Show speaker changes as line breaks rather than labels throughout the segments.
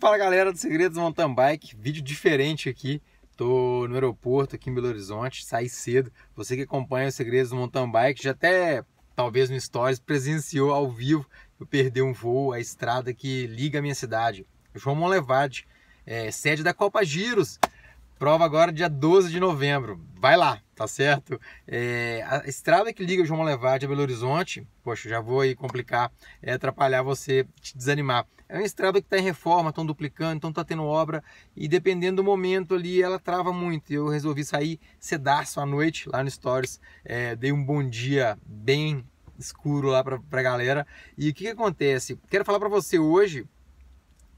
Fala galera do Segredos Mountain Bike, vídeo diferente aqui. Tô no aeroporto aqui em Belo Horizonte, saí cedo. Você que acompanha os Segredos Mountain Bike já até talvez no Stories presenciou ao vivo eu perder um voo, a estrada que liga a minha cidade, João Monlevade, é, sede da Copa Giros. Prova agora dia 12 de novembro. Vai lá! tá certo? É, a estrada que liga João Levade a Belo Horizonte, poxa, já vou aí complicar, é, atrapalhar você, te desanimar. É uma estrada que está em reforma, estão duplicando, então está tendo obra e dependendo do momento ali ela trava muito. Eu resolvi sair cedaço à noite lá no Stories, é, dei um bom dia bem escuro lá para a galera. E o que, que acontece? Quero falar para você hoje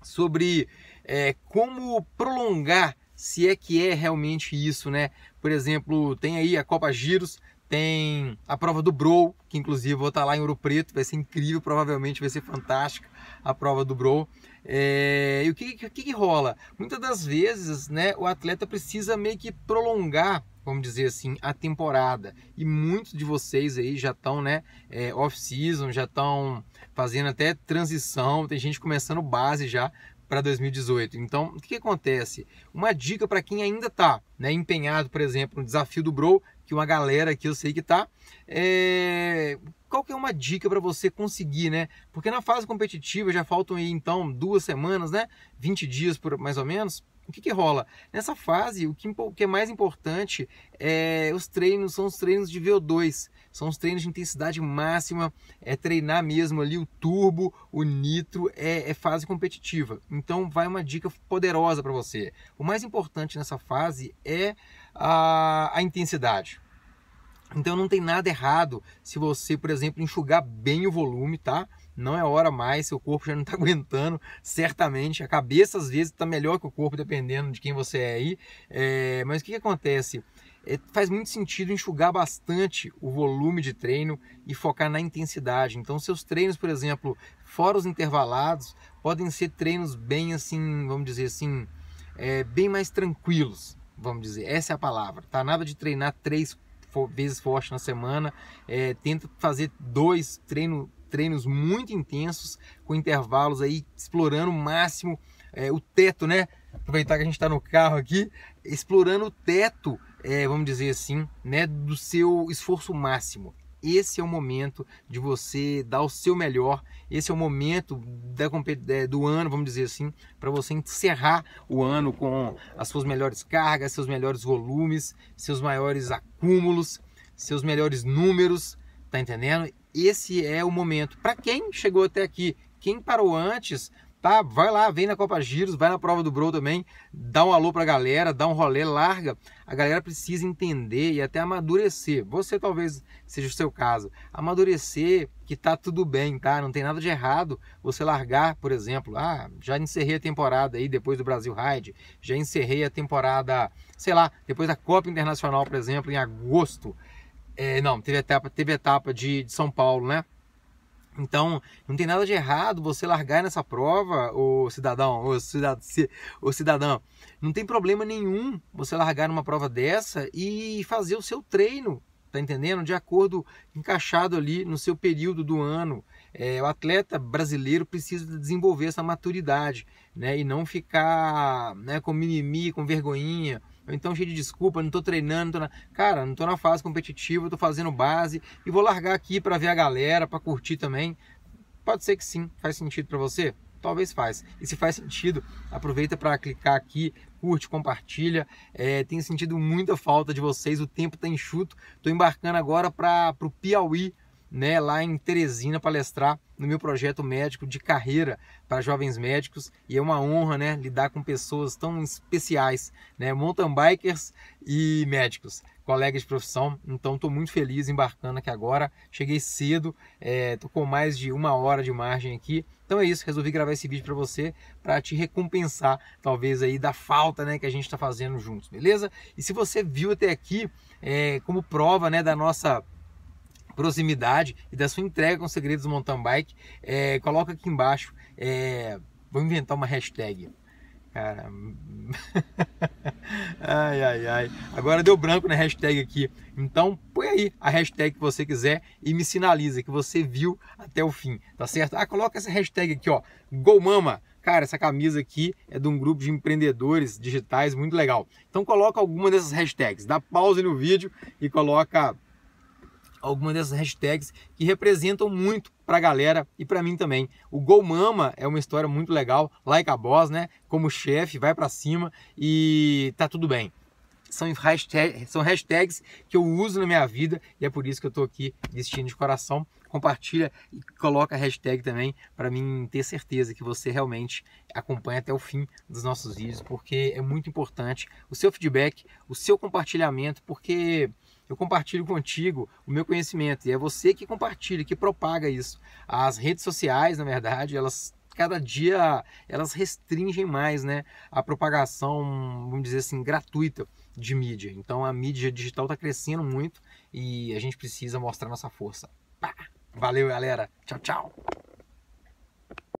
sobre é, como prolongar se é que é realmente isso, né? Por exemplo, tem aí a Copa Giros, tem a prova do Bro, que inclusive vou estar lá em Ouro Preto, vai ser incrível, provavelmente vai ser fantástica a prova do Bro. É, e o que, que, que, rola? Muitas das vezes né, o atleta precisa meio que prolongar, vamos dizer assim, a temporada. E muitos de vocês aí já estão né, é, off-season, já estão fazendo até transição, tem gente começando base já para 2018. Então, o que, acontece? Uma dica para quem ainda está né, empenhado, por exemplo, no desafio do Bro, que uma galera aqui eu sei que está, é... qual que é uma dica para você conseguir, né? Porque na fase competitiva já faltam aí, então duas semanas, né? 20 dias por mais ou menos o que, que rola? Nessa fase, o que, o que, é mais importante é os treinos, são os treinos de VO2, são os treinos de intensidade máxima, é treinar mesmo ali o turbo, o nitro, é, é fase competitiva. Então vai uma dica poderosa para você. O mais importante nessa fase é a, a intensidade. Então não tem nada errado se você, por exemplo, enxugar bem o volume, tá? não é hora mais, seu corpo já não está aguentando, certamente. A cabeça, às vezes, está melhor que o corpo, dependendo de quem você é aí. É, mas o que, que acontece? É, faz muito sentido enxugar bastante o volume de treino e focar na intensidade. Então, seus treinos, por exemplo, fora os intervalados, podem ser treinos bem assim, vamos dizer assim, é, bem mais tranquilos, vamos dizer. Essa é a palavra, tá? Nada de treinar três vezes forte na semana. É, tenta fazer dois treinos treinos muito intensos, com intervalos aí, explorando o máximo é, o teto, né? Aproveitar que a gente está no carro aqui, explorando o teto, é, vamos dizer assim, né, do seu esforço máximo. Esse é o momento de você dar o seu melhor. Esse é o momento da, é, do ano, vamos dizer assim, para você encerrar o ano com as suas melhores cargas, seus melhores volumes, seus maiores acúmulos, seus melhores números. Tá entendendo? esse é o momento. Para quem chegou até aqui, quem parou antes, tá? Vai lá, vem na Copa Giros, vai na prova do Bro também, dá um alô para a galera, dá um rolê, larga. A galera precisa entender e até amadurecer. Você talvez seja o seu caso. Amadurecer que tá tudo bem, tá? Não tem nada de errado você largar, por exemplo, ah, já encerrei a temporada aí depois do Brasil Ride, já encerrei a temporada, sei lá, depois da Copa Internacional, por exemplo, em agosto. É, não, teve etapa, teve etapa de, de São Paulo, né? Então, não tem nada de errado você largar nessa prova, o cidadão, o cidadão, o cidadão. Não tem problema nenhum você largar numa prova dessa e fazer o seu treino, tá entendendo? De acordo, encaixado ali no seu período do ano. É, o atleta brasileiro precisa desenvolver essa maturidade, né? E não ficar né, com mimimi, com vergonhinha, ou então cheio de desculpa, não estou treinando, tô na... cara, não estou na fase competitiva, estou fazendo base e vou largar aqui para ver a galera, para curtir também. Pode ser que sim, faz sentido para você? Talvez faz. E se faz sentido, aproveita para clicar aqui, curte, compartilha. É, tenho sentido muita falta de vocês, o tempo está enxuto. Estou embarcando agora para o Piauí, né, lá em Teresina palestrar no meu projeto médico de carreira para jovens médicos e é uma honra, né, lidar com pessoas tão especiais, né, mountain bikers e médicos, colegas de profissão. Então estou muito feliz embarcando aqui agora. Cheguei cedo, estou é, com mais de uma hora de margem aqui. Então é isso, resolvi gravar esse vídeo para você para te recompensar, talvez aí da falta, né, que a gente está fazendo juntos, beleza? E se você viu até aqui, é, como prova, né, da nossa proximidade e da sua entrega com segredos mountain bike, é, coloca aqui embaixo. É, vou inventar uma hashtag. Cara. ai, ai, ai. Agora deu branco na hashtag aqui. Então põe aí a hashtag que você quiser e me sinaliza que você viu até o fim, tá certo? Ah, coloca essa hashtag aqui, ó. GoMama. Cara, essa camisa aqui é de um grupo de empreendedores digitais muito legal. Então coloca alguma dessas hashtags. Dá pausa no vídeo e coloca algumas dessas hashtags que representam muito para a galera e para mim também. O Go Mama é uma história muito legal, like a boss, né? Como chefe, vai para cima e tá tudo bem. São, hashtag, são hashtags que eu uso na minha vida e é por isso que eu estou aqui vestindo de coração. Compartilha e coloca a hashtag também para mim ter certeza que você realmente acompanha até o fim dos nossos vídeos, porque é muito importante o seu feedback, o seu compartilhamento, porque eu compartilho contigo o meu conhecimento e é você que compartilha, que propaga isso. As redes sociais, na verdade, elas cada dia elas restringem mais, né, a propagação, vamos dizer assim, gratuita de mídia. Então a mídia digital está crescendo muito e a gente precisa mostrar nossa força. Valeu, galera. Tchau, tchau.